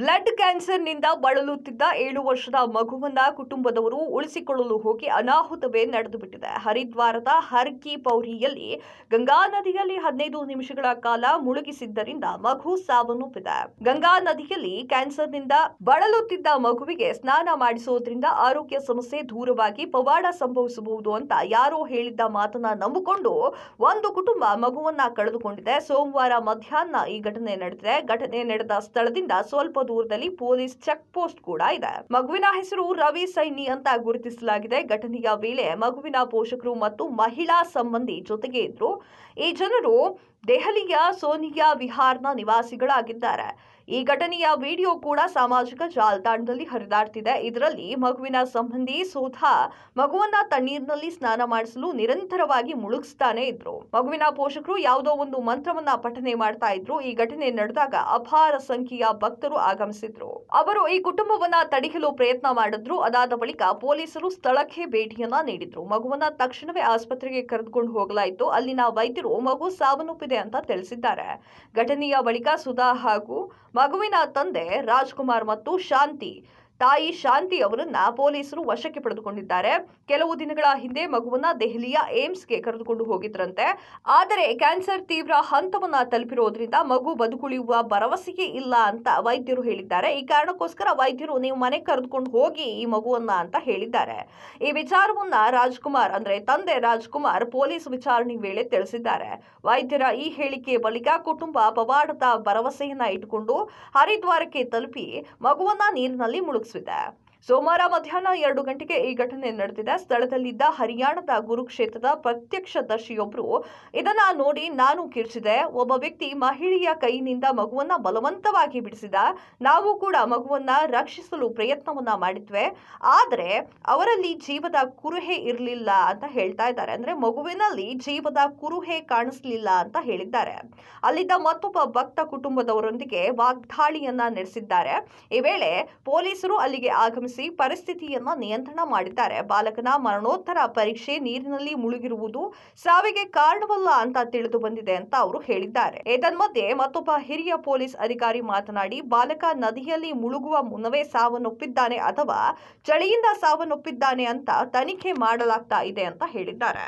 Blood ಕ್ಯಾನ್ಸರ್ನಿಂದ ಬಳಲುತ್ತಿದ್ದ ಏಳು ವರ್ಷದ ಮಗುವನ್ನ ಕುಟುಂಬದವರು ಉಳಿಸಿಕೊಳ್ಳಲು ಹೋಗಿ ಅನಾಹುತವೇ ನಡೆದು ಬಿಟ್ಟಿದೆ ಹರಿದ್ವಾರದ ಹರ್ಕಿ ಪೌರಿಯಲ್ಲಿ ಗಂಗಾ ನದಿಯಲ್ಲಿ ಹದಿನೈದು ನಿಮಿಷಗಳ ಕಾಲ ಮುಳುಗಿಸಿದ್ದರಿಂದ ಮಗು ಸಾವನ್ನಪ್ಪಿದೆ ಗಂಗಾ ನದಿಯಲ್ಲಿ ಕ್ಯಾನ್ಸರ್ನಿಂದ ಬಳಲುತ್ತಿದ್ದ ಮಗುವಿಗೆ ಸ್ನಾನ ಮಾಡಿಸುವುದರಿಂದ ಆರೋಗ್ಯ ಸಮಸ್ಯೆ ದೂರವಾಗಿ ಪವಾಡ ಸಂಭವಿಸಬಹುದು ಅಂತ ಯಾರೋ ಹೇಳಿದ್ದ ಮಾತನ್ನ ನಂಬಿಕೊಂಡು ಒಂದು ಕುಟುಂಬ ಮಗುವನ್ನ ಕಳೆದುಕೊಂಡಿದೆ ಸೋಮವಾರ ಮಧ್ಯಾಹ್ನ ಈ ಘಟನೆ ನಡೆದಿದೆ ಘಟನೆ ನಡೆದ ಸ್ಥಳದಿಂದ ಸ್ವಲ್ಪ ದೂರದಲ್ಲಿ ಪೊಲೀಸ್ ಚೆಕ್ ಪೋಸ್ಟ್ ಕೂಡ ಇದೆ ಮಗುವಿನ ಹೆಸರು ರವಿ ಸೈನಿ ಅಂತ ಗುರುತಿಸಲಾಗಿದೆ ಘಟನೆಯ ವೇಳೆ ಮಗುವಿನ ಪೋಷಕರು ಮತ್ತು ಮಹಿಳಾ ಸಂಬಂಧಿ ಜೊತೆಗೆ ಇದ್ರು ಈ ಜನರು ದೆಹಲಿಯ ಸೋನಿಯಾ ವಿಹಾರ್ನ ನಿವಾಸಿಗಳಾಗಿದ್ದಾರೆ ಈ ಘಟನೆಯ ವಿಡಿಯೋ ಕೂಡ ಸಾಮಾಜಿಕ ಜಾಲತಾಣದಲ್ಲಿ ಹರಿದಾಡ್ತಿದೆ ಇದರಲ್ಲಿ ಮಗುವಿನ ಸಂಬಂಧಿ ಸೋಧ ಮಗುವನ್ನ ತಣ್ಣೀರಿನಲ್ಲಿ ಸ್ನಾನ ಮಾಡಿಸಲು ನಿರಂತರವಾಗಿ ಮುಳುಗಿಸ್ತಾನೆ ಇದ್ರು ಮಗುವಿನ ಪೋಷಕರು ಯಾವುದೋ ಒಂದು ಮಂತ್ರವನ್ನ ಪಠನೆ ಮಾಡ್ತಾ ಇದ್ರು ಈ ಘಟನೆ ನಡೆದಾಗ ಅಪಾರ ಸಂಖ್ಯೆಯ ಭಕ್ತರು ಆಗಮಿಸಿದ್ರು ಅವರು ಈ ಕುಟುಂಬವನ್ನ ತಡೆಯಲು ಪ್ರಯತ್ನ ಮಾಡಿದ್ರು ಅದಾದ ಬಳಿಕ ಪೊಲೀಸರು ಸ್ಥಳಕ್ಕೆ ಭೇಟಿಯನ್ನ ನೀಡಿದ್ರು ಮಗುವನ್ನ ತಕ್ಷಣವೇ ಆಸ್ಪತ್ರೆಗೆ ಕರೆದುಕೊಂಡು ಹೋಗಲಾಯಿತು ಅಲ್ಲಿನ ವೈದ್ಯರು ಮಗು ಸಾವನ್ನಪ್ಪಿದೆ ಆಗಿದೆ ಅಂತ ತಿಳಿಸಿದ್ದಾರೆ ಘಟನೆಯ ಬಳಿಕ ಸುಧಾ ಹಾಗೂ ಮಗುವಿನ ತಂದೆ ರಾಜ್ಕುಮಾರ್ ಮತ್ತು ಶಾಂತಿ ತಾಯಿ ಶಾಂತಿ ಅವರನ್ನ ಪೊಲೀಸರು ವಶಕ್ಕೆ ಪಡೆದುಕೊಂಡಿದ್ದಾರೆ ಕೆಲವು ದಿನಗಳ ಹಿಂದೆ ಮಗುವನ್ನ ದೆಹಲಿಯ ಏಮ್ಸ್ಗೆ ಕರೆದುಕೊಂಡು ಹೋಗಿದ್ರಂತೆ ಆದರೆ ಕ್ಯಾನ್ಸರ್ ತೀವ್ರ ಹಂತವನ್ನ ತಲುಪಿರೋದ್ರಿಂದ ಮಗು ಬದುಕುಳಿಯುವ ಭರವಸೆಗೆ ಇಲ್ಲ ಅಂತ ವೈದ್ಯರು ಹೇಳಿದ್ದಾರೆ ಈ ಕಾರಣಕ್ಕೋಸ್ಕರ ವೈದ್ಯರು ನೀವು ಮನೆ ಕರೆದುಕೊಂಡು ಹೋಗಿ ಈ ಮಗುವನ್ನ ಅಂತ ಹೇಳಿದ್ದಾರೆ ಈ ವಿಚಾರವನ್ನ ರಾಜ್ಕುಮಾರ್ ಅಂದ್ರೆ ತಂದೆ ರಾಜ್ಕುಮಾರ್ ಪೊಲೀಸ್ ವಿಚಾರಣೆ ವೇಳೆ ತಿಳಿಸಿದ್ದಾರೆ ವೈದ್ಯರ ಈ ಹೇಳಿಕೆ ಬಳಿಕ ಕುಟುಂಬ ಪವಾಡದ ಭರವಸೆಯನ್ನ ಇಟ್ಟುಕೊಂಡು ಹರಿದ್ವಾರಕ್ಕೆ ತಲುಪಿ ಮಗುವನ್ನ ನೀರಿನಲ್ಲಿ ಮುಳುಗಿಸಿದ್ದಾರೆ with that. ಸೋಮವಾರ ಮಧ್ಯಾಹ್ನ ಎರಡು ಗಂಟೆಗೆ ಈ ಘಟನೆ ನಡೆದಿದೆ ಸ್ಥಳದಲ್ಲಿದ್ದ ಹರಿಯಾಣದ ಗುರುಕ್ಷೇತ್ರದ ಪ್ರತ್ಯಕ್ಷದರ್ಶಿಯೊಬ್ಬರು ಇದನ್ನ ನೋಡಿ ನಾನು ಕಿರ್ಚಿದೆ ಒಬ್ಬ ವ್ಯಕ್ತಿ ಮಹಿಳೆಯ ಕೈಯಿಂದ ಮಗುವನ್ನ ಬಲವಂತವಾಗಿ ಬಿಡಿಸಿದ ನಾವು ಕೂಡ ಮಗುವನ್ನ ರಕ್ಷಿಸಲು ಪ್ರಯತ್ನವನ್ನ ಮಾಡಿದ್ವೆ ಆದರೆ ಅವರಲ್ಲಿ ಜೀವದ ಕುರುಹೆ ಇರಲಿಲ್ಲ ಅಂತ ಹೇಳ್ತಾ ಇದ್ದಾರೆ ಅಂದ್ರೆ ಮಗುವಿನಲ್ಲಿ ಜೀವದ ಕುರುಹೆ ಕಾಣಿಸ್ಲಿಲ್ಲ ಅಂತ ಹೇಳಿದ್ದಾರೆ ಅಲ್ಲಿದ್ದ ಮತ್ತೊಬ್ಬ ಭಕ್ತ ಕುಟುಂಬದವರೊಂದಿಗೆ ವಾಗ್ದಾಳಿಯನ್ನ ನಡೆಸಿದ್ದಾರೆ ಈ ವೇಳೆ ಪೊಲೀಸರು ಅಲ್ಲಿಗೆ ಆಗಮಿಸಿ ಈ ಪರಿಸ್ಥಿತಿಯನ್ನು ನಿಯಂತ್ರಣ ಮಾಡಿದ್ದಾರೆ ಬಾಲಕನ ಮರಣೋತ್ತರ ಪರೀಕ್ಷೆ ನೀರಿನಲ್ಲಿ ಮುಳುಗಿರುವುದು ಸಾವಿಗೆ ಕಾರಣವಲ್ಲ ಅಂತ ತಿಳಿದು ಬಂದಿದೆ ಅಂತ ಅವರು ಹೇಳಿದ್ದಾರೆ ಇದನ್ಮಧ್ಯೆ ಮತ್ತೊಬ್ಬ ಹಿರಿಯ ಪೊಲೀಸ್ ಅಧಿಕಾರಿ ಮಾತನಾಡಿ ಬಾಲಕ ನದಿಯಲ್ಲಿ ಮುಳುಗುವ ಮುನ್ನವೇ ಸಾವನ್ನೊಪ್ಪಿದ್ದಾನೆ ಅಥವಾ ಚಳಿಯಿಂದ ಸಾವನ್ನೊಪ್ಪಿದ್ದಾನೆ ಅಂತ ತನಿಖೆ ಮಾಡಲಾಗ್ತಾ ಇದೆ ಅಂತ ಹೇಳಿದ್ದಾರೆ